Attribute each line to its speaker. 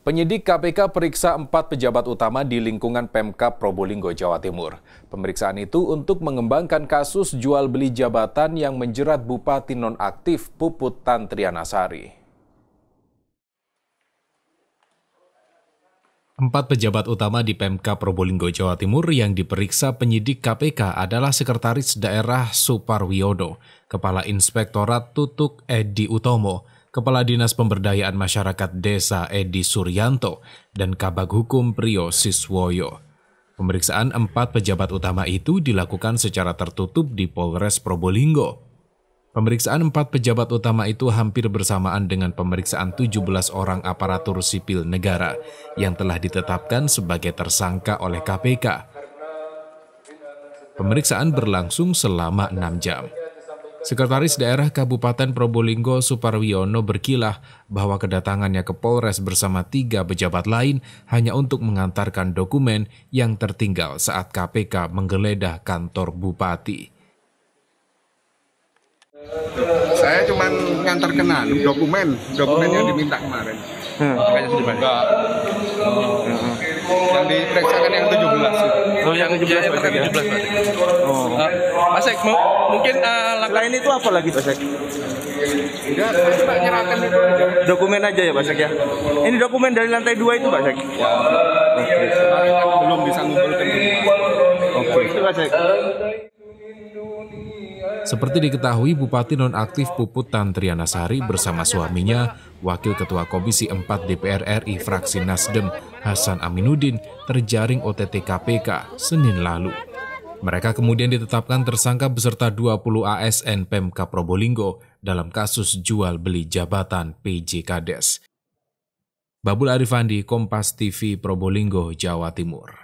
Speaker 1: Penyidik KPK periksa empat pejabat utama di lingkungan Pemkab Probolinggo, Jawa Timur. Pemeriksaan itu untuk mengembangkan kasus jual beli jabatan yang menjerat Bupati nonaktif Puput Tantrianasari. Empat pejabat utama di PMK Probolinggo, Jawa Timur yang diperiksa penyidik KPK adalah Sekretaris Daerah Suparwiyodo, Kepala Inspektorat Tutuk Edi Utomo, Kepala Dinas Pemberdayaan Masyarakat Desa Edi Suryanto, dan Kabag Hukum Prio Siswoyo. Pemeriksaan empat pejabat utama itu dilakukan secara tertutup di Polres Probolinggo. Pemeriksaan empat pejabat utama itu hampir bersamaan dengan pemeriksaan 17 orang aparatur sipil negara yang telah ditetapkan sebagai tersangka oleh KPK. Pemeriksaan berlangsung selama enam jam. Sekretaris Daerah Kabupaten Probolinggo Suparwiono berkilah bahwa kedatangannya ke Polres bersama tiga pejabat lain hanya untuk mengantarkan dokumen yang tertinggal saat KPK menggeledah kantor Bupati. Saya cuma ngantar kenal dokumen, dokumen oh. yang diminta kemarin. Hmm. Oh. sudah Yang diperiksakan yang tujuh 17. Oh, yang 17 yang berarti. 17 berarti. Oh. Mas eh, Ek, mungkin uh, eh, ini itu apa lagi Pak Ek? Enggak, kita nyerahkan Dokumen aja ya Pak Ek ya. Ini dokumen dari lantai 2 itu Pak Ek. Ya. Okay. Seperti diketahui, Bupati Nonaktif Puput Tantriana Sari bersama suaminya, Wakil Ketua Komisi 4 DPR RI fraksi Nasdem, Hasan Aminuddin, terjaring OTT KPK Senin lalu. Mereka kemudian ditetapkan tersangka beserta 20 ASN Pemka Probolinggo dalam kasus jual-beli jabatan PJ Kades. Babul Arifandi, Kompas TV Probolinggo, Jawa Timur.